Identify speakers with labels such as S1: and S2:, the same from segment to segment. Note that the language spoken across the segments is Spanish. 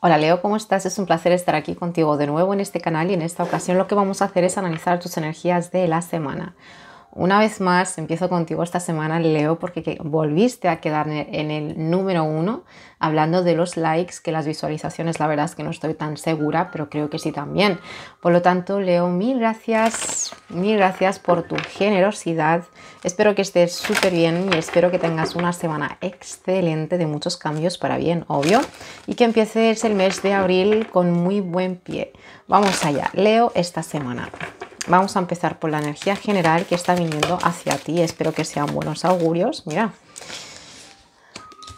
S1: Hola Leo, ¿cómo estás? Es un placer estar aquí contigo de nuevo en este canal y en esta ocasión lo que vamos a hacer es analizar tus energías de la semana. Una vez más, empiezo contigo esta semana, Leo, porque volviste a quedarme en el número uno hablando de los likes, que las visualizaciones, la verdad es que no estoy tan segura, pero creo que sí también. Por lo tanto, Leo, mil gracias, mil gracias por tu generosidad. Espero que estés súper bien y espero que tengas una semana excelente de muchos cambios para bien, obvio, y que empieces el mes de abril con muy buen pie. Vamos allá, Leo, esta semana. Vamos a empezar por la energía general que está viniendo hacia ti. Espero que sean buenos augurios. Mira,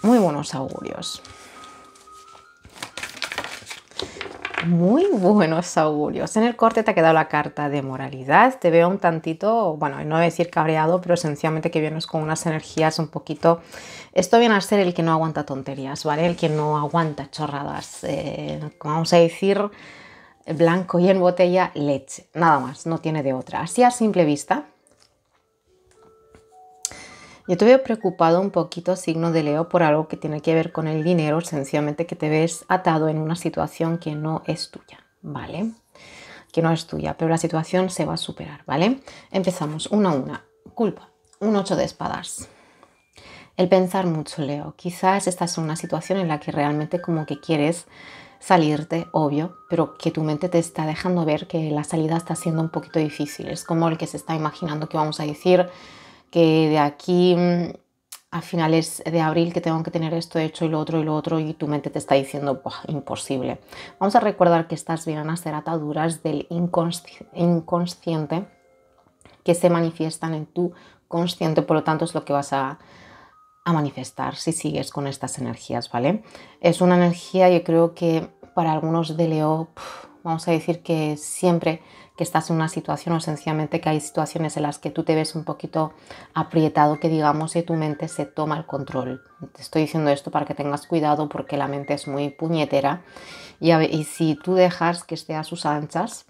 S1: muy buenos augurios. Muy buenos augurios. En el corte te ha quedado la carta de moralidad. Te veo un tantito, bueno, no voy a decir cabreado, pero sencillamente que vienes con unas energías un poquito... Esto viene a ser el que no aguanta tonterías, ¿vale? El que no aguanta chorradas. Eh, vamos a decir blanco y en botella leche, nada más, no tiene de otra. Así a simple vista. Yo te veo preocupado un poquito, signo de Leo, por algo que tiene que ver con el dinero, sencillamente que te ves atado en una situación que no es tuya, ¿vale? Que no es tuya, pero la situación se va a superar, ¿vale? Empezamos una a una. Culpa, un ocho de espadas. El pensar mucho, Leo. Quizás esta es una situación en la que realmente como que quieres salirte, obvio, pero que tu mente te está dejando ver que la salida está siendo un poquito difícil. Es como el que se está imaginando que vamos a decir que de aquí mm, a finales de abril que tengo que tener esto hecho y lo otro y lo otro y tu mente te está diciendo imposible. Vamos a recordar que estas a ser ataduras del inconsciente que se manifiestan en tu consciente, por lo tanto es lo que vas a a manifestar si sigues con estas energías, ¿vale? Es una energía, yo creo que para algunos de Leo, vamos a decir que siempre que estás en una situación o sencillamente que hay situaciones en las que tú te ves un poquito aprietado, que digamos que tu mente se toma el control. Te estoy diciendo esto para que tengas cuidado porque la mente es muy puñetera y, y si tú dejas que esté a sus anchas,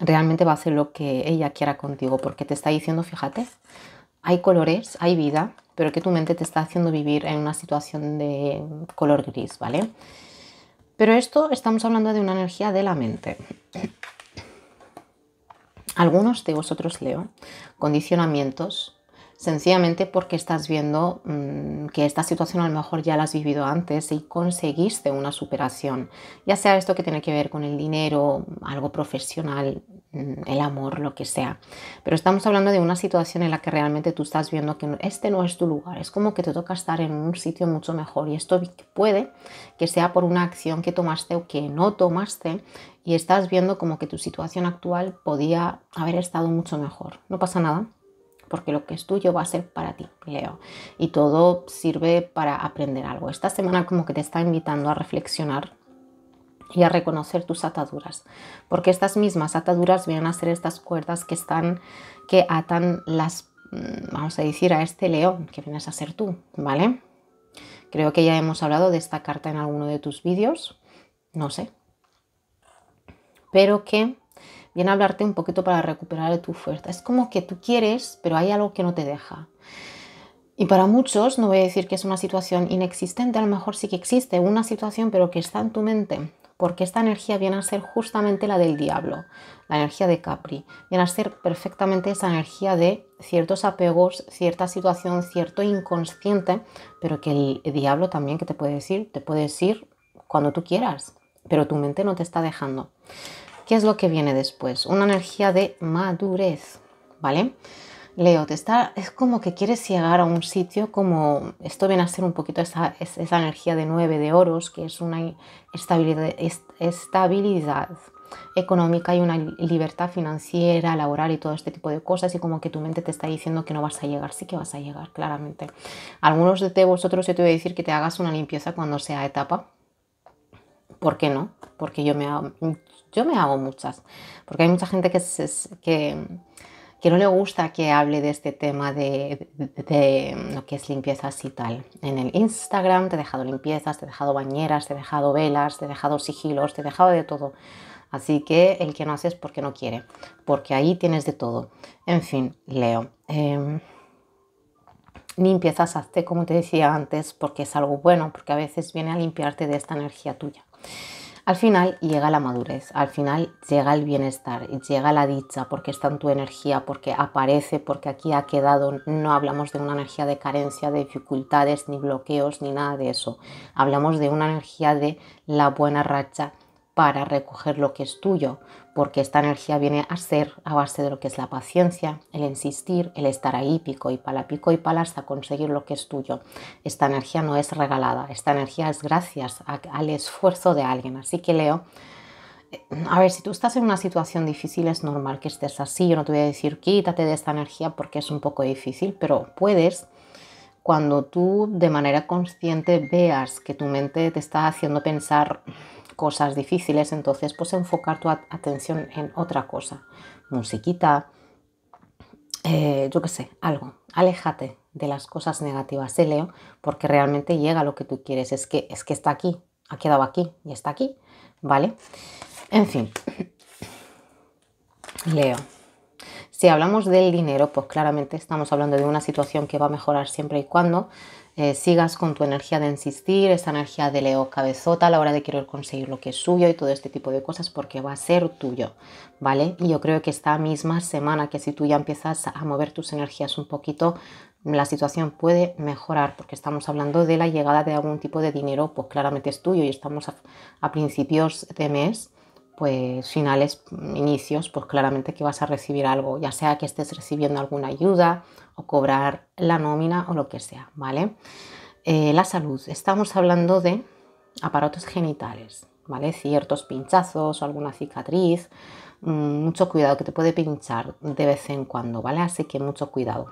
S1: realmente va a hacer lo que ella quiera contigo porque te está diciendo, fíjate, hay colores, hay vida, pero que tu mente te está haciendo vivir en una situación de color gris, ¿vale? Pero esto estamos hablando de una energía de la mente. Algunos de vosotros leo condicionamientos sencillamente porque estás viendo mm, que esta situación a lo mejor ya la has vivido antes y conseguiste una superación, ya sea esto que tiene que ver con el dinero, algo profesional, mm, el amor, lo que sea. Pero estamos hablando de una situación en la que realmente tú estás viendo que este no es tu lugar, es como que te toca estar en un sitio mucho mejor y esto puede que sea por una acción que tomaste o que no tomaste y estás viendo como que tu situación actual podía haber estado mucho mejor. No pasa nada porque lo que es tuyo va a ser para ti, Leo. Y todo sirve para aprender algo. Esta semana como que te está invitando a reflexionar y a reconocer tus ataduras, porque estas mismas ataduras vienen a ser estas cuerdas que están que atan las mm, vamos a decir a este león que vienes a ser tú, ¿vale? Creo que ya hemos hablado de esta carta en alguno de tus vídeos, no sé. Pero que viene a hablarte un poquito para recuperar tu fuerza. Es como que tú quieres, pero hay algo que no te deja. Y para muchos, no voy a decir que es una situación inexistente, a lo mejor sí que existe una situación, pero que está en tu mente, porque esta energía viene a ser justamente la del diablo, la energía de Capri, viene a ser perfectamente esa energía de ciertos apegos, cierta situación, cierto inconsciente, pero que el diablo también, que te puede decir? Te puede decir cuando tú quieras, pero tu mente no te está dejando. ¿Qué es lo que viene después? Una energía de madurez, ¿vale? Leo, te está, es como que quieres llegar a un sitio como, esto viene a ser un poquito esa, energía de nueve de oros, que es una estabilidad, estabilidad económica y una libertad financiera, laboral y todo este tipo de cosas y como que tu mente te está diciendo que no vas a llegar, sí que vas a llegar, claramente. Algunos de vosotros yo te voy a decir que te hagas una limpieza cuando sea etapa. ¿Por qué no? Porque yo me, yo me hago muchas, porque hay mucha gente que, que, no le gusta que hable de este tema de, lo que es limpiezas y tal. En el Instagram te he dejado limpiezas, te he dejado bañeras, te he dejado velas, te he dejado sigilos, te he dejado de todo. Así que el que no hace es porque no quiere, porque ahí tienes de todo. En fin, Leo. Em, limpiezas, hazte como te decía antes, porque es algo bueno, porque a veces viene a limpiarte de esta energía tuya. Al final llega la madurez, al final llega el bienestar, llega la dicha porque está en tu energía, porque aparece, porque aquí ha quedado, no hablamos de una energía de carencia, de dificultades, ni bloqueos, ni nada de eso. Hablamos de una energía de la buena racha para recoger lo que es tuyo, porque esta energía viene a ser a base de lo que es la paciencia, el insistir, el estar ahí pico y pala, pico y pala hasta conseguir lo que es tuyo. Esta energía no es regalada, esta energía es gracias al esfuerzo de alguien. Así que Leo, eh, a ver, si tú estás en una situación difícil es normal que estés así, yo no te voy a decir quítate de esta energía porque es un poco difícil, pero puedes cuando tú de manera consciente veas que tu mente te está haciendo pensar cosas difíciles, entonces pues enfocar tu atención en otra cosa, musiquita, eh, yo qué sé, algo, aléjate de las cosas negativas, de Leo, porque realmente llega lo que tú quieres, es que, es que está aquí, ha quedado aquí y está aquí, ¿vale? En fin, Leo. Si hablamos del dinero, pues claramente estamos hablando de una situación que va a mejorar siempre y cuando eh, sigas con tu energía de insistir, esa energía de Leo cabezota a la hora de querer conseguir lo que es suyo y todo este tipo de cosas porque va a ser tuyo, ¿vale? Y yo creo que esta misma semana que si tú ya empiezas a mover tus energías un poquito, la situación puede mejorar porque estamos hablando de la llegada de algún tipo de dinero, pues claramente es tuyo y estamos a principios de mes pues finales, inicios, pues claramente que vas a recibir algo, ya sea que estés recibiendo alguna ayuda o cobrar la nómina o lo que sea, ¿vale? Eh, la salud, estamos hablando de aparatos genitales, ¿vale? Ciertos pinchazos o alguna cicatriz, mm, mucho cuidado que te puede pinchar de vez en cuando, ¿vale? Así que mucho cuidado.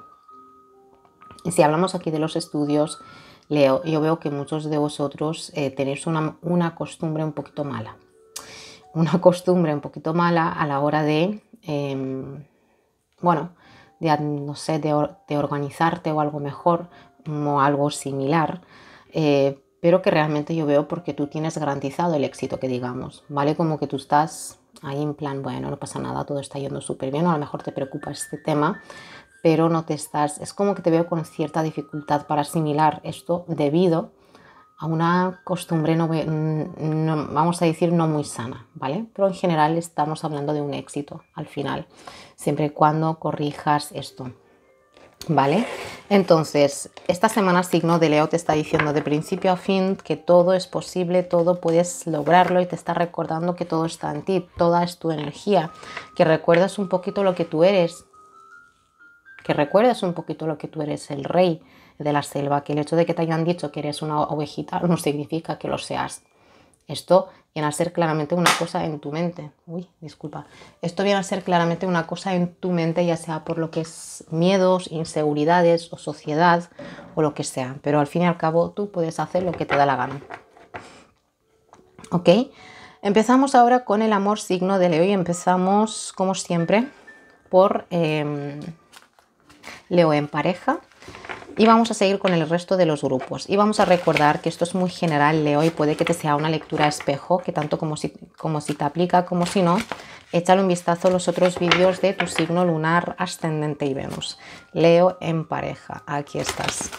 S1: Y si hablamos aquí de los estudios, Leo, yo veo que muchos de vosotros eh, tenéis una, costumbre un poquito mala. Una costumbre un poquito mala a la hora de, em, bueno, de, no sé, de, organizarte o algo mejor o algo similar, eh, pero que realmente yo veo porque tú tienes garantizado el éxito, que digamos, ¿vale? Como que tú estás ahí en plan, bueno, no pasa nada, todo está yendo súper bien, a lo mejor te preocupa este tema, pero no te estás, es como que te veo con cierta dificultad para asimilar esto debido a una costumbre, mm, no, vamos a decir, no muy sana, ¿vale? Pero en general estamos hablando de un éxito al final, siempre y cuando corrijas esto, ¿vale? Entonces, esta semana signo de Leo te está diciendo de principio a fin que todo es posible, todo puedes lograrlo y te está recordando que todo está en ti, toda es tu energía, que recuerdas un poquito lo que tú eres, que recuerdas un poquito lo que tú eres, el rey, de la selva, que el hecho de que te hayan dicho que eres una ovejita no significa que lo seas. Esto viene a ser claramente una cosa en tu mente. Uy, disculpa. Esto viene a ser claramente una cosa en tu mente, ya sea por lo que es miedos, inseguridades o sociedad o lo que sea. Pero al fin y al cabo tú puedes hacer lo que te da la gana. ¿Ok? Empezamos ahora con el amor signo de Leo y empezamos, como siempre, por em, Leo en pareja. Y vamos a seguir con el resto de los grupos. Y vamos a recordar que esto es muy general, Leo, y puede que te sea una lectura espejo, que tanto como si, como si te aplica como si no, échale un vistazo a los otros vídeos de tu signo lunar, ascendente y Venus. Leo en pareja, aquí estás.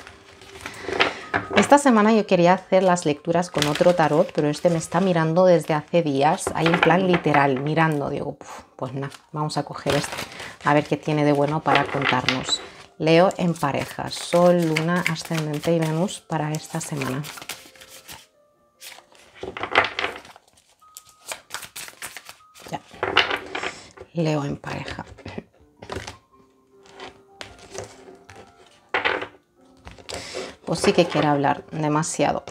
S1: Esta semana yo quería hacer las lecturas con otro tarot, pero este me está mirando desde hace días, Hay un plan literal, mirando. Digo, pues nada, vamos a coger este, a ver qué tiene de bueno para contarnos. Leo en pareja, Sol, Luna, Ascendente y Venus para esta semana. Leo en pareja. Pues sí que quiere hablar demasiado.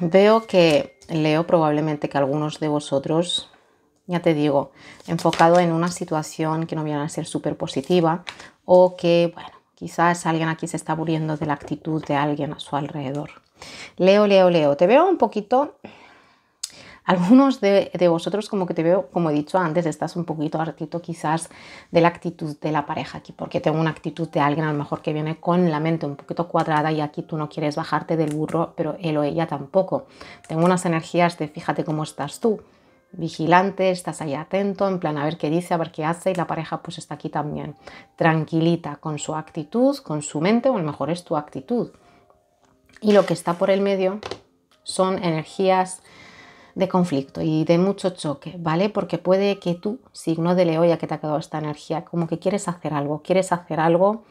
S1: Veo que leo probablemente que algunos de vosotros, ya te digo, enfocado en una situación que no viene a ser súper positiva o que, bueno, quizás alguien aquí se está muriendo de la actitud de alguien a su alrededor. Leo, leo, leo. Te veo un poquito algunos de, de, vosotros como que te veo, como he dicho antes, estás un poquito hartito quizás de la actitud de la pareja aquí, porque tengo una actitud de alguien a lo mejor que viene con la mente un poquito cuadrada y aquí tú no quieres bajarte del burro, pero él o ella tampoco. Tengo unas energías de fíjate cómo estás tú, vigilante, estás ahí atento, en plan a ver qué dice, a ver qué hace, y la pareja pues está aquí también, tranquilita con su actitud, con su mente, o a lo mejor es tu actitud. Y lo que está por el medio son energías de conflicto y de mucho choque, ¿vale? Porque puede que tú, signo de Leo, ya que te ha quedado esta energía, como que quieres hacer algo, quieres hacer algo,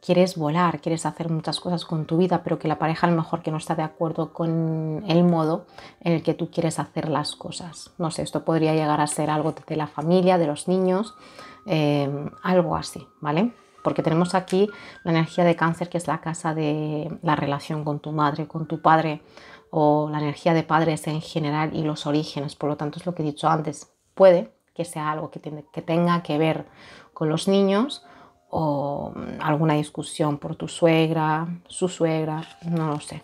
S1: quieres volar, quieres hacer muchas cosas con tu vida, pero que la pareja a lo mejor que no está de acuerdo con el modo en el que tú quieres hacer las cosas. No sé, esto podría llegar a ser algo de la familia, de los niños, em, algo así, ¿vale? porque tenemos aquí la energía de cáncer, que es la casa de la relación con tu madre, con tu padre, o la energía de padres en general y los orígenes. Por lo tanto, es lo que he dicho antes. Puede que sea algo que, que tenga que ver con los niños o mm, alguna discusión por tu suegra, su suegra, no lo sé.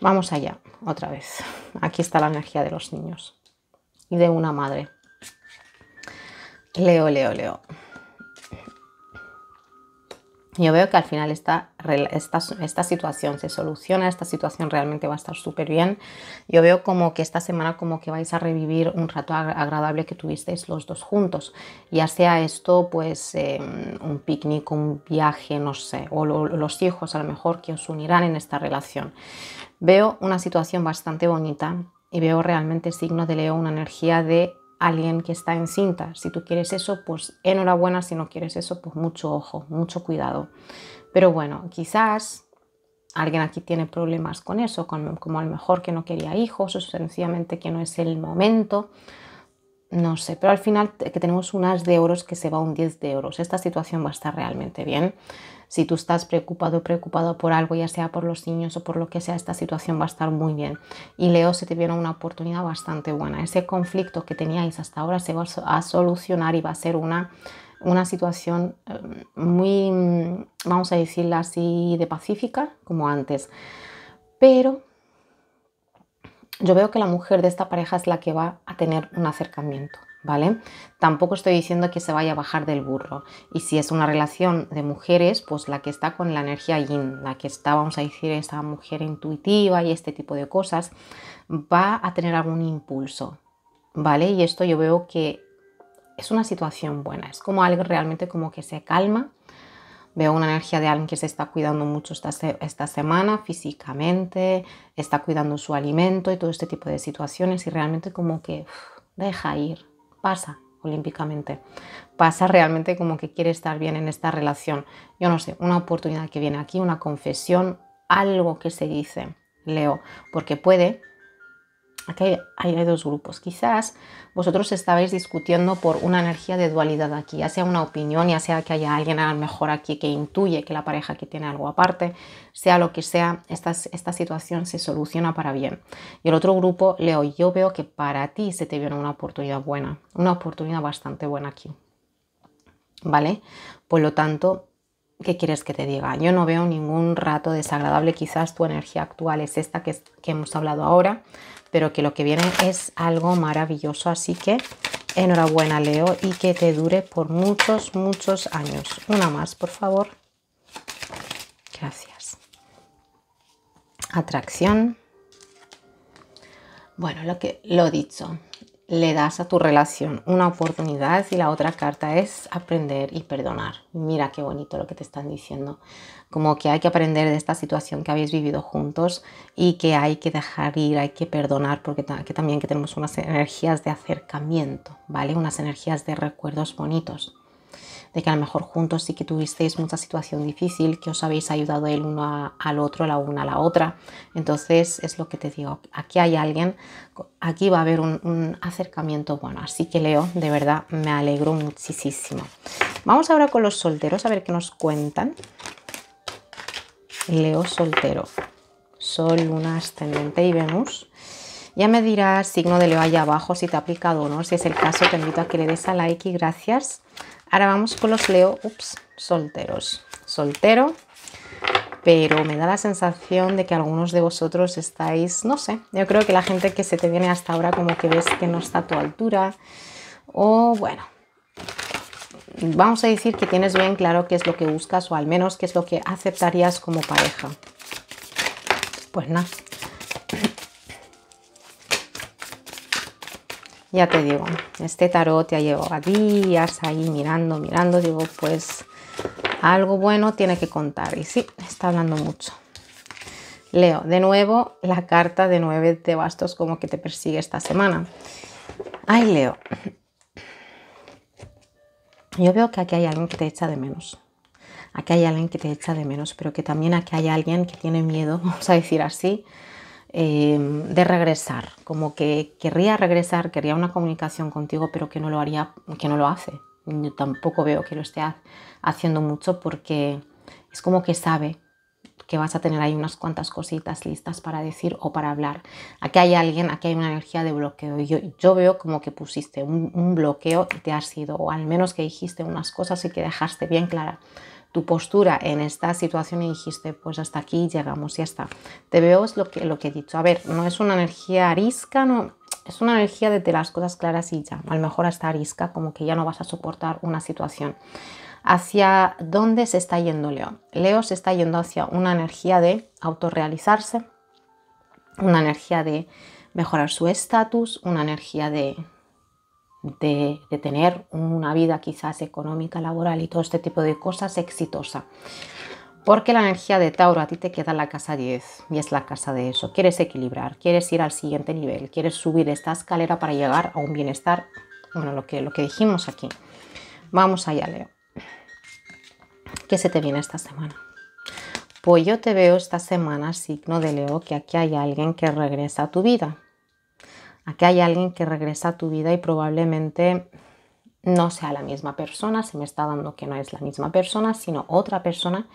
S1: Vamos allá, otra vez. Aquí está la energía de los niños y de una madre. Leo, leo, leo yo veo que al final esta, esta, situación se soluciona, esta situación realmente va a estar súper bien. Yo veo como que esta semana como que vais a revivir un rato agradable que tuvisteis los dos juntos, ya sea esto pues em, un picnic, un viaje, no sé, o los hijos a lo mejor que os unirán en esta relación. Veo una situación bastante bonita y veo realmente signo de Leo una energía de alguien que está en cinta, Si tú quieres eso, pues enhorabuena. Si no quieres eso, pues mucho ojo, mucho cuidado. Pero bueno, quizás alguien aquí tiene problemas con eso, con, como a lo mejor que no quería hijos o sencillamente que no es el momento. No sé, pero al final que tenemos unas de euros que se va un 10 de euros. Esta situación va a estar realmente bien. Si tú estás preocupado o preocupado por algo, ya sea por los niños o por lo que sea, esta situación va a estar muy bien. Y Leo se te viene una oportunidad bastante buena. Ese conflicto que teníais hasta ahora se va a solucionar y va a ser una una situación eh, muy, mm, vamos a decirla así, de pacífica como antes. Pero yo veo que la mujer de esta pareja es la que va a tener un acercamiento. ¿vale? Tampoco estoy diciendo que se vaya a bajar del burro. Y si es una relación de mujeres, pues la que está con la energía yin, la que está, vamos a decir, esa mujer intuitiva y este tipo de cosas, va a tener algún impulso, ¿vale? Y esto yo veo que es una situación buena, es como algo realmente como que se calma. Veo una energía de alguien que se está cuidando mucho esta, semana físicamente, está cuidando su alimento y todo este tipo de situaciones y realmente como que deja ir, pasa olímpicamente. Pasa realmente como que quiere estar bien en esta relación. Yo no sé, una oportunidad que viene aquí, una confesión, algo que se dice, Leo, porque puede Aquí hay, dos grupos. Quizás vosotros estabais discutiendo por una energía de dualidad aquí, ya sea una opinión, ya sea que haya alguien a lo mejor aquí que intuye que la pareja que tiene algo aparte, sea lo que sea, esta, situación se soluciona para bien. Y el otro grupo, Leo, yo veo que para ti se te viene una oportunidad buena, una oportunidad bastante buena aquí. ¿Vale? Por lo tanto, ¿qué quieres que te diga? Yo no veo ningún rato desagradable, quizás tu energía actual es esta que hemos hablado ahora pero que lo que viene es algo maravilloso. Así que enhorabuena Leo y que te dure por muchos, muchos años. Una más, por favor. Gracias. Atracción. Bueno, lo que lo dicho, le das a tu relación una oportunidad y la otra carta es aprender y perdonar. Mira qué bonito lo que te están diciendo como que hay que aprender de esta situación que habéis vivido juntos y que hay que dejar ir, hay que perdonar, porque también que tenemos unas energías de acercamiento, ¿vale? Unas energías de recuerdos bonitos, de que a lo mejor juntos sí que tuvisteis mucha situación difícil, que os habéis ayudado el uno al otro, la una a la otra. Entonces es lo que te digo, aquí hay alguien, aquí va a haber un, un acercamiento bueno. Así que Leo, de verdad me alegro muchísimo. Vamos ahora con los solteros a ver qué nos cuentan. Leo soltero. Sol, Luna, Ascendente y Venus. Ya me dirás signo de Leo allá abajo si te ha aplicado o no. Si es el caso, te invito a que le des a like y gracias. Ahora vamos con los Leo, ups, solteros. Soltero, pero me da la sensación de que algunos de vosotros estáis, no sé, yo creo que la gente que se te viene hasta ahora como que ves que no está a tu altura o bueno, vamos a decir que tienes bien claro qué es lo que buscas o al menos qué es lo que aceptarías como pareja. Pues nada. Ya te digo, este tarot te ha llevado días ahí mirando, mirando, digo, pues algo bueno tiene que contar. Y sí, está hablando mucho. Leo, de nuevo la carta de nueve de bastos como que te persigue esta semana. Ay, Leo, yo veo que aquí hay alguien que te echa de menos. Aquí hay alguien que te echa de menos, pero que también aquí hay alguien que tiene miedo, vamos a decir así, eh, de regresar. Como que querría regresar, quería una comunicación contigo, pero que no lo haría, que no lo hace. Yo tampoco veo que lo esté haciendo mucho porque es como que sabe que vas a tener ahí unas cuantas cositas listas para decir o para hablar. Aquí hay alguien, aquí hay una energía de bloqueo. Yo, yo veo como que pusiste un, bloqueo y te has sido o al menos que dijiste unas cosas y que dejaste bien clara tu postura en esta situación y dijiste, pues hasta aquí llegamos, ya está. Te veo es lo que, lo que he dicho. A ver, no es una energía arisca, no, es una energía de, de las cosas claras y ya. A lo mejor hasta arisca, como que ya no vas a soportar una situación hacia dónde se está yendo Leo. Leo se está yendo hacia una energía de autorrealizarse, una energía de mejorar su estatus, una energía de, de, tener una vida quizás económica, laboral y todo este tipo de cosas exitosa. Porque la energía de Tauro a ti te queda la casa 10 y es la casa de eso. Quieres equilibrar, quieres ir al siguiente nivel, quieres subir esta escalera para llegar a un bienestar, bueno, lo que, lo que dijimos aquí. Vamos allá, Leo. ¿Qué se te viene esta semana? Pues yo te veo esta semana, signo de Leo, que aquí hay alguien que regresa a tu vida. Aquí hay alguien que regresa a tu vida y probablemente no sea la misma persona, se me está dando que no es la misma persona, sino otra persona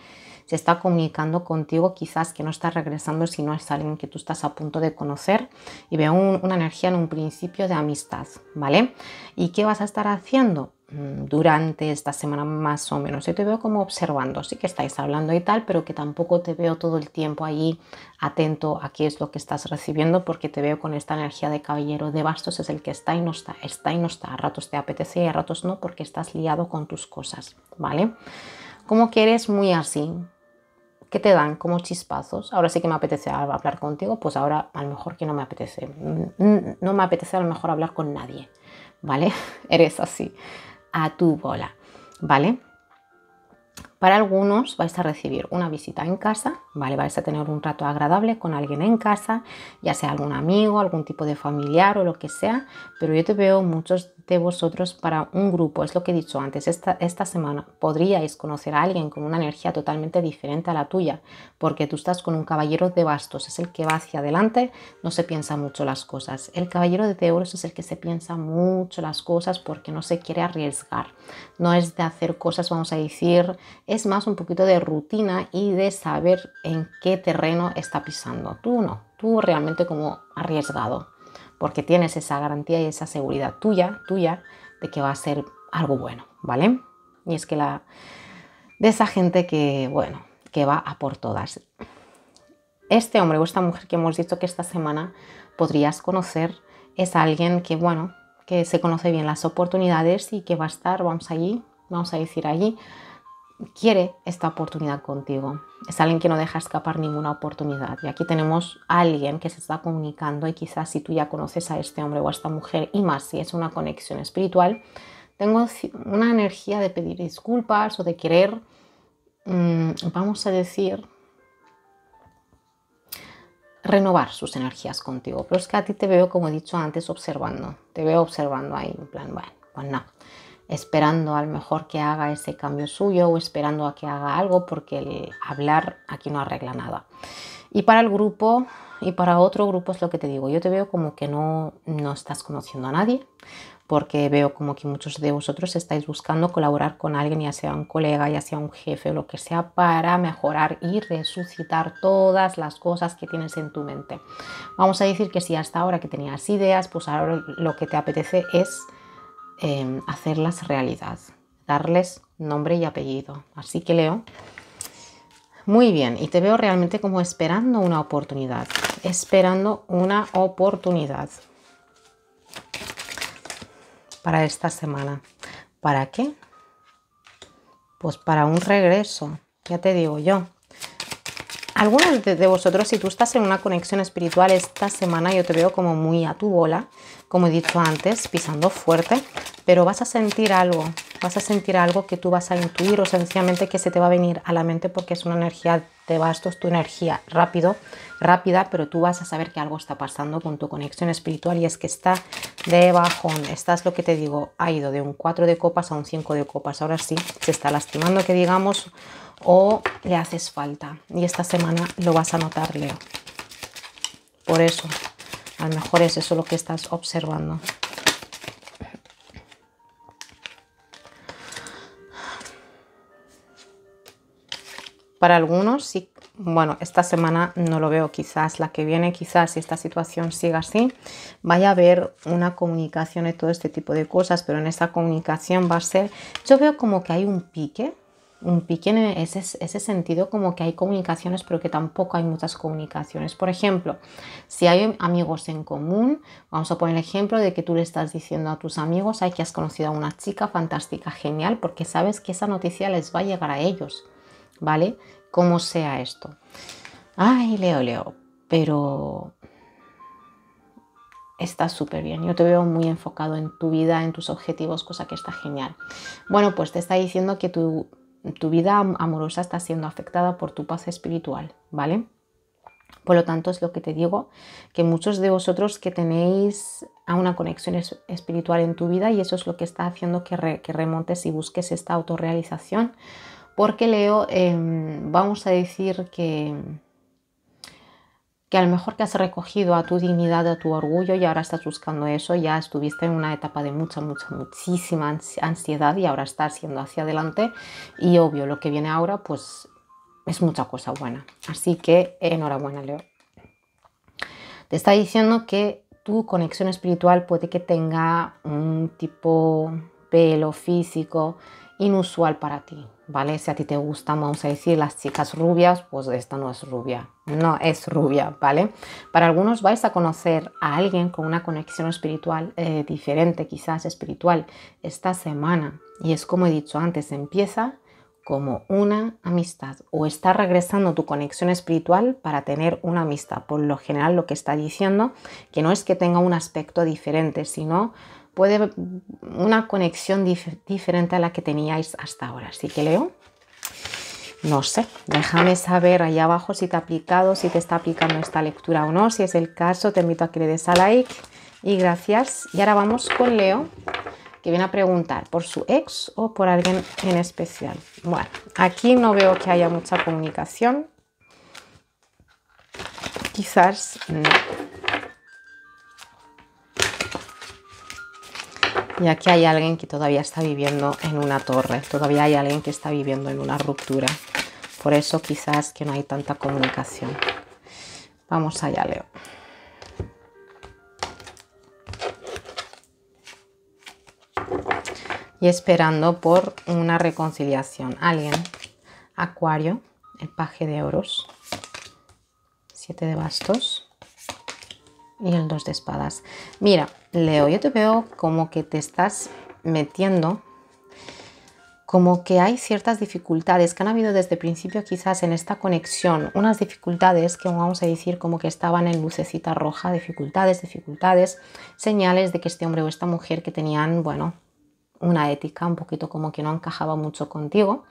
S1: se está comunicando contigo, quizás que no está regresando, sino es alguien que tú estás a punto de conocer y veo una energía en un principio de amistad, ¿vale? ¿Y qué vas a estar haciendo? Mm, durante esta semana más o menos. Yo te veo como observando, sí que estáis hablando y tal, pero que tampoco te veo todo el tiempo ahí atento a qué es lo que estás recibiendo, porque te veo con esta energía de caballero de bastos, es el que está y no está, está y no está. A ratos te apetece y a ratos no, porque estás liado con tus cosas, ¿vale? Como que eres muy así, que te dan como chispazos. Ahora sí que me apetece hablar contigo, pues ahora a lo mejor que no me apetece. No me apetece a lo mejor hablar con nadie, ¿vale? Eres así a tu bola, ¿vale? Para algunos vais a recibir una visita en casa, ¿vale? Vais a tener un rato agradable con alguien en casa, ya sea algún amigo, algún tipo de familiar o lo que sea, pero yo te veo muchos vosotros para un grupo. Es lo que he dicho antes, esta, esta semana podríais conocer a alguien con una energía totalmente diferente a la tuya, porque tú estás con un caballero de bastos, es el que va hacia adelante, no se piensa mucho las cosas. El caballero de euros es el que se piensa mucho las cosas porque no se quiere arriesgar. No es de hacer cosas, vamos a decir, es más un poquito de rutina y de saber en qué terreno está pisando. Tú no, tú realmente como arriesgado porque tienes esa garantía y esa seguridad tuya, tuya, de que va a ser algo bueno, ¿vale? Y es que la de esa gente que, bueno, que va a por todas. Este hombre o esta mujer que hemos dicho que esta semana podrías conocer es alguien que, bueno, que se conoce bien las oportunidades y que va a estar, vamos allí, vamos a decir allí, quiere esta oportunidad contigo. Es alguien que no deja escapar ninguna oportunidad. Y aquí tenemos a alguien que se está comunicando y quizás si tú ya conoces a este hombre o a esta mujer y más si es una conexión espiritual, tengo una energía de pedir disculpas o de querer, mm, vamos a decir, renovar sus energías contigo. Pero es que a ti te veo, como he dicho antes, observando. Te veo observando ahí, en plan, bueno, pues no esperando al mejor que haga ese cambio suyo o esperando a que haga algo porque el hablar aquí no arregla nada. Y para el grupo y para otro grupo es lo que te digo, yo te veo como que no, no estás conociendo a nadie porque veo como que muchos de vosotros estáis buscando colaborar con alguien, ya sea un colega, ya sea un jefe o lo que sea, para mejorar y resucitar todas las cosas que tienes en tu mente. Vamos a decir que si hasta ahora que tenías ideas, pues ahora lo que te apetece es Em, hacerlas realidad, darles nombre y apellido. Así que Leo, muy bien, y te veo realmente como esperando una oportunidad, esperando una oportunidad para esta semana. ¿Para qué? Pues para un regreso, ya te digo yo. Algunos de vosotros, si tú estás en una conexión espiritual esta semana, yo te veo como muy a tu bola, como he dicho antes, pisando fuerte, pero vas a sentir algo, vas a sentir algo que tú vas a intuir o sencillamente que se te va a venir a la mente porque es una energía de bastos, tu energía rápido, rápida, pero tú vas a saber que algo está pasando con tu conexión espiritual y es que está de bajón, estás lo que te digo, ha ido de un 4 de copas a un 5 de copas, ahora sí, se está lastimando que digamos o le haces falta. Y esta semana lo vas a notar, Leo. Por eso, a lo mejor es eso lo que estás observando. Para algunos, sí, bueno, esta semana no lo veo, quizás la que viene, quizás si esta situación sigue así, vaya a haber una comunicación y todo este tipo de cosas, pero en esta comunicación va a ser, yo veo como que hay un pique, un pique ese, ese sentido como que hay comunicaciones, pero que tampoco hay muchas comunicaciones. Por ejemplo, si hay amigos en común, vamos a poner el ejemplo de que tú le estás diciendo a tus amigos, ay, que has conocido a una chica fantástica, genial, porque sabes que esa noticia les va a llegar a ellos, ¿vale? Como sea esto. Ay, Leo, Leo, pero está súper bien. Yo te veo muy enfocado en tu vida, en tus objetivos, cosa que está genial. Bueno, pues te está diciendo que tú tu vida amorosa está siendo afectada por tu paz espiritual, ¿vale? Por lo tanto, es lo que te digo, que muchos de vosotros que tenéis una conexión espiritual en tu vida y eso es lo que está haciendo que, remontes y busques esta autorrealización, porque Leo, em, vamos a decir que que a lo mejor que has recogido a tu dignidad, a tu orgullo y ahora estás buscando eso, ya estuviste en una etapa de mucha, mucha, muchísima ansiedad y ahora estás yendo hacia adelante y obvio lo que viene ahora pues es mucha cosa buena. Así que enhorabuena Leo. Te está diciendo que tu conexión espiritual puede que tenga un tipo pelo físico inusual para ti, ¿vale? Si a ti te gustan, vamos a decir, las chicas rubias, pues esta no es rubia, no es rubia, ¿vale? Para algunos vais a conocer a alguien con una conexión espiritual eh, diferente, quizás espiritual, esta semana. Y es como he dicho antes, empieza como una amistad o está regresando tu conexión espiritual para tener una amistad. Por lo general lo que está diciendo, que no es que tenga un aspecto diferente, sino puede una conexión diferente a la que teníais hasta ahora. Así que Leo, no sé, déjame saber ahí abajo si te ha aplicado, si te está aplicando esta lectura o no. Si es el caso, te invito a que le des a like y gracias. Y ahora vamos con Leo, que viene a preguntar por su ex o por alguien en especial. Bueno, aquí no veo que haya mucha comunicación. Quizás no. Y aquí hay alguien que todavía está viviendo en una torre, todavía hay alguien que está viviendo en una ruptura. Por eso quizás que no hay tanta comunicación. Vamos allá, Leo. Y esperando por una reconciliación. Alguien, Acuario, el paje de oros, siete de bastos y el 2 de espadas. Mira, Leo, yo te veo como que te estás metiendo, como que hay ciertas dificultades que han habido desde el principio quizás en esta conexión, unas dificultades que vamos a decir como que estaban en lucecita roja, dificultades, dificultades, señales de que este hombre o esta mujer que tenían, bueno, una ética un poquito como que no encajaba mucho contigo,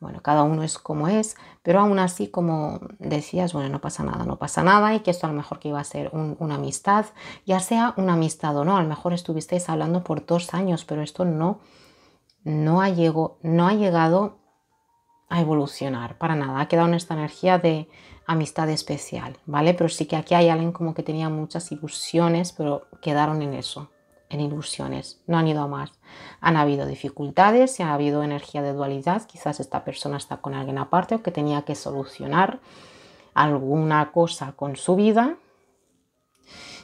S1: bueno, cada uno es como es, pero aún así, como decías, bueno, no pasa nada, no pasa nada, y que esto a lo mejor que iba a ser una amistad, ya sea una amistad o no, a lo mejor estuvisteis hablando por dos años, pero esto no, no, ha, llegado, no ha llegado a evolucionar para nada, ha quedado en esta energía de amistad especial, ¿vale? Pero sí que aquí hay alguien como que tenía muchas ilusiones, pero quedaron en eso en ilusiones, no han ido más. Han habido dificultades y ha habido energía de dualidad, quizás esta persona está con alguien aparte o que tenía que solucionar alguna cosa con su vida.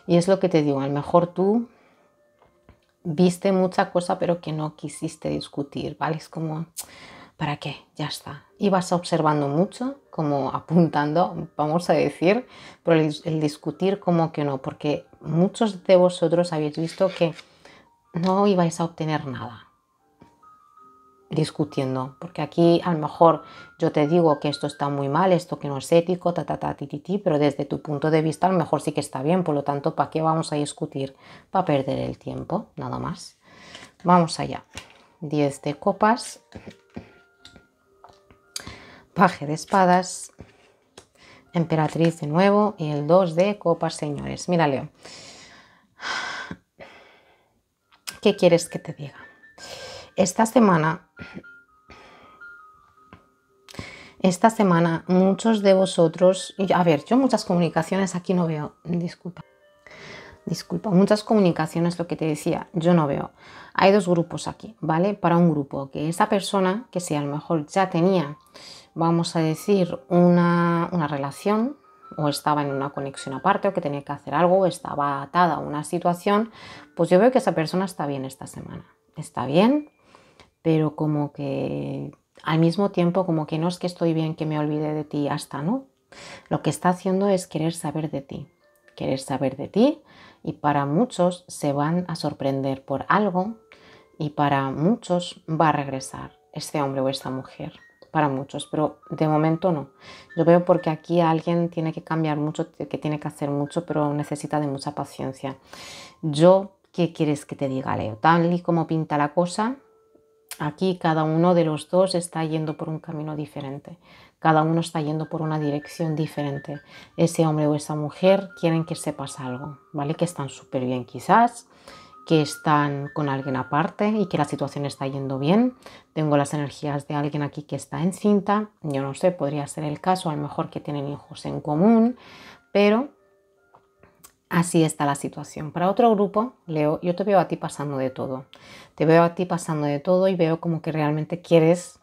S1: Y es lo que te digo, a lo mejor tú viste mucha cosa pero que no quisiste discutir, ¿vale? Es como, ¿para qué? Ya está. Y vas observando mucho, como apuntando, vamos a decir, pero el discutir como que no, porque muchos de vosotros habéis visto que no ibais a obtener nada discutiendo, porque aquí a lo mejor yo te digo que esto está muy mal, esto que no es ético, ta pero desde tu punto de vista a lo mejor sí que está bien, por lo tanto, ¿para qué vamos a discutir? Para perder el tiempo, nada más. Vamos allá. 10 de copas, paje de espadas, Emperatriz de nuevo y el 2 de copas, señores. Mira, Leo. ¿Qué quieres que te diga? Esta semana, esta semana muchos de vosotros, a ver, yo muchas comunicaciones aquí no veo, disculpa, disculpa, muchas comunicaciones, lo que te decía, yo no veo. Hay dos grupos aquí, ¿vale? Para un grupo, que esa persona, que si a lo mejor ya tenía vamos a decir, una, relación o estaba en una conexión aparte o que tenía que hacer algo o estaba atada a una situación, pues yo veo que esa persona está bien esta semana. Está bien, pero como que al mismo tiempo como que no es que estoy bien que me olvide de ti hasta no. Lo que está haciendo es querer saber de ti, querer saber de ti y para muchos se van a sorprender por algo y para muchos va a regresar este hombre o esta mujer para muchos, pero de momento no. Yo veo porque aquí alguien tiene que cambiar mucho, que tiene que hacer mucho, pero necesita de mucha paciencia. Yo, ¿qué quieres que te diga, Leo? Tal y como pinta la cosa, aquí cada uno de los dos está yendo por un camino diferente. Cada uno está yendo por una dirección diferente. Ese hombre o esa mujer quieren que sepas algo, ¿vale? Que están súper bien quizás que están con alguien aparte y que la situación está yendo bien. Tengo las energías de alguien aquí que está encinta. Yo no sé, podría ser el caso, a lo mejor que tienen hijos en común, pero así está la situación. Para otro grupo, Leo, yo te veo a ti pasando de todo. Te veo a ti pasando de todo y veo como que realmente quieres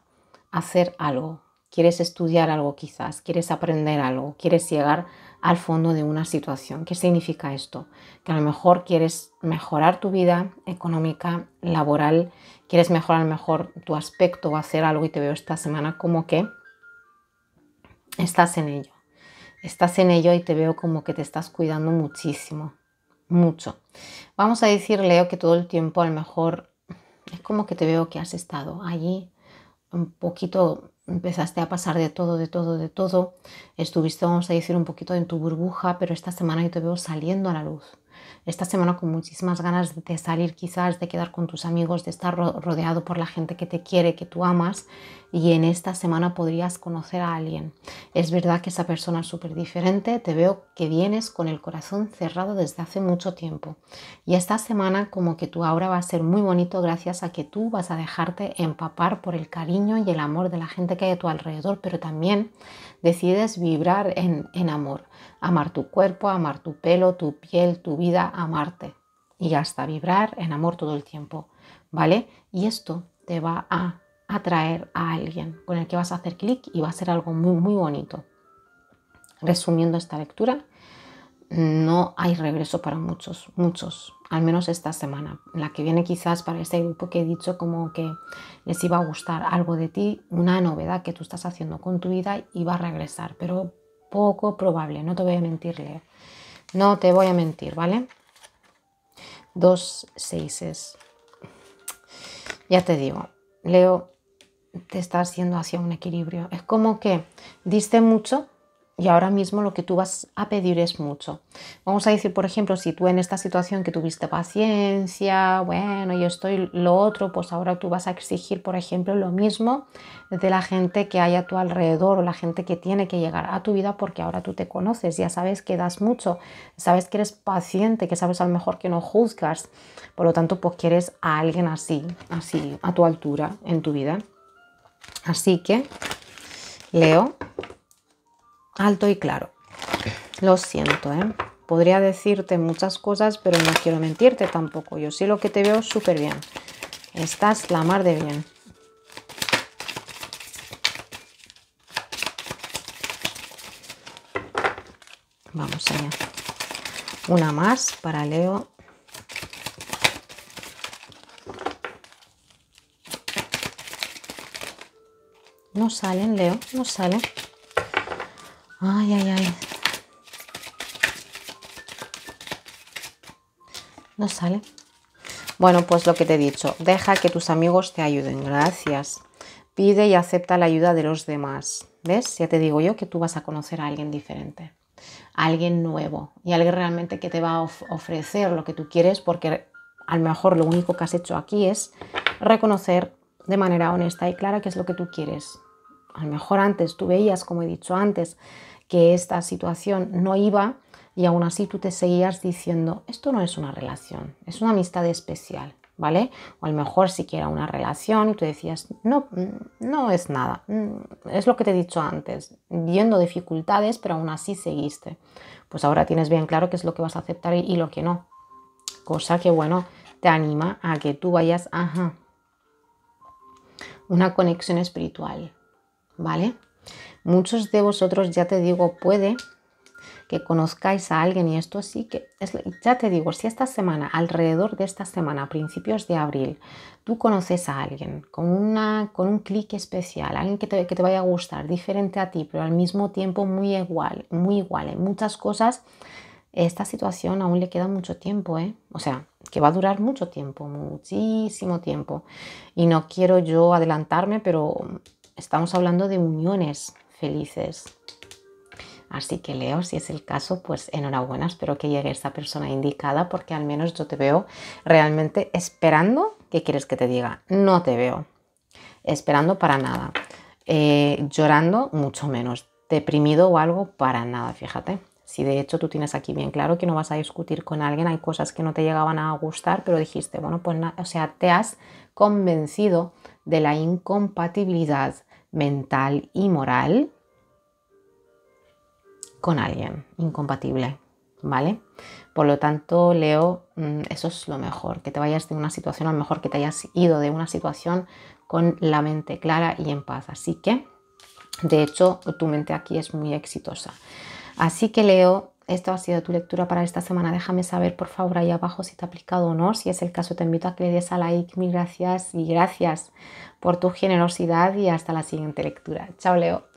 S1: hacer algo, quieres estudiar algo quizás, quieres aprender algo, quieres llegar a al fondo de una situación. ¿Qué significa esto? Que a lo mejor quieres mejorar tu vida económica, laboral, quieres mejorar mejor tu aspecto o hacer algo y te veo esta semana como que estás en ello. Estás en ello y te veo como que te estás cuidando muchísimo, mucho. Vamos a decir, Leo, que todo el tiempo a lo mejor es como que te veo que has estado allí un poquito empezaste a pasar de todo, de todo, de todo. Estuviste, vamos a decir, un poquito en tu burbuja, pero esta semana yo te veo saliendo a la luz esta semana con muchísimas ganas de salir quizás, de quedar con tus amigos, de estar rodeado por la gente que te quiere, que tú amas, y en esta semana podrías conocer a alguien. Es verdad que esa persona es súper diferente, te veo que vienes con el corazón cerrado desde hace mucho tiempo. Y esta semana como que tu aura va a ser muy bonito gracias a que tú vas a dejarte empapar por el cariño y el amor de la gente que hay a tu alrededor, pero también decides vibrar en, en amor amar tu cuerpo, amar tu pelo, tu piel, tu vida, amarte. Y hasta vibrar en amor todo el tiempo, ¿vale? Y esto te va a atraer a alguien con el que vas a hacer clic y va a ser algo muy, muy bonito. Resumiendo esta lectura, no hay regreso para muchos, muchos, al menos esta semana. La que viene quizás para este grupo que he dicho como que les iba a gustar algo de ti, una novedad que tú estás haciendo con tu vida y va a regresar, pero poco probable, no te voy a mentirle. ¿eh? No te voy a mentir, ¿vale? Dos seises. Ya te digo, Leo, te está haciendo hacia un equilibrio. Es como que diste mucho, y ahora mismo lo que tú vas a pedir es mucho. Vamos a decir, por ejemplo, si tú en esta situación que tuviste paciencia, bueno, yo estoy lo otro, pues ahora tú vas a exigir, por ejemplo, lo mismo de la gente que hay a tu alrededor o la gente que tiene que llegar a tu vida porque ahora tú te conoces, ya sabes que das mucho, sabes que eres paciente, que sabes a lo mejor que no juzgas. Por lo tanto, pues quieres a alguien así, así, a tu altura en tu vida. Así que, Leo, alto y claro. Lo siento, ¿eh? Podría decirte muchas cosas, pero no quiero mentirte tampoco. Yo sí lo que te veo súper bien. Estás la mar de bien. Vamos allá. Una más para Leo. No salen, Leo, no salen. Ay, ay, ay. No sale. Bueno, pues lo que te he dicho, deja que tus amigos te ayuden, gracias. Pide y acepta la ayuda de los demás. ¿Ves? Ya te digo yo que tú vas a conocer a alguien diferente, a alguien nuevo y alguien realmente que te va a ofrecer lo que tú quieres porque a lo mejor lo único que has hecho aquí es reconocer de manera honesta y clara qué es lo que tú quieres, a lo mejor antes tú veías, como he dicho antes, que esta situación no iba y aún así tú te seguías diciendo, esto no es una relación, es una amistad especial, ¿vale? O a lo mejor siquiera una relación y tú decías, no, no es nada, mm, es lo que te he dicho antes, viendo dificultades, pero aún así seguiste. Pues ahora tienes bien claro qué es lo que vas a aceptar y lo que no. Cosa que, bueno, te anima a que tú vayas, a una conexión espiritual, ¿vale? Muchos de vosotros, ya te digo, puede que conozcáis a alguien y esto sí que, ya te digo, si esta semana, alrededor de esta semana, a principios de abril, tú conoces a alguien con, una, con un clic especial, alguien que que te vaya a gustar, diferente a ti, pero al mismo tiempo muy igual, muy igual en muchas cosas, esta situación aún le queda mucho tiempo, ¿eh? O sea, que va a durar mucho tiempo, muchísimo tiempo. Y no quiero yo adelantarme, pero estamos hablando de uniones felices. Así que Leo, si es el caso, pues enhorabuena, espero que llegue esa persona indicada porque al menos yo te veo realmente esperando ¿Qué quieres que te diga. No te veo esperando para nada, eh, llorando mucho menos, deprimido o algo para nada, fíjate. Si de hecho tú tienes aquí bien claro que no vas a discutir con alguien, hay cosas que no te llegaban a gustar, pero dijiste, bueno, pues o sea, te has convencido de la incompatibilidad mental y moral con alguien incompatible, ¿vale? Por lo tanto, Leo, mm, eso es lo mejor, que te vayas de una situación, a lo mejor que te hayas ido de una situación con la mente clara y en paz. Así que, de hecho, tu mente aquí es muy exitosa. Así que, Leo, esto ha sido tu lectura para esta semana. Déjame saber por favor ahí abajo si te ha aplicado o no. Si es el caso, te invito a que le des a like. Mil gracias y gracias por tu generosidad y hasta la siguiente lectura. Chao, Leo.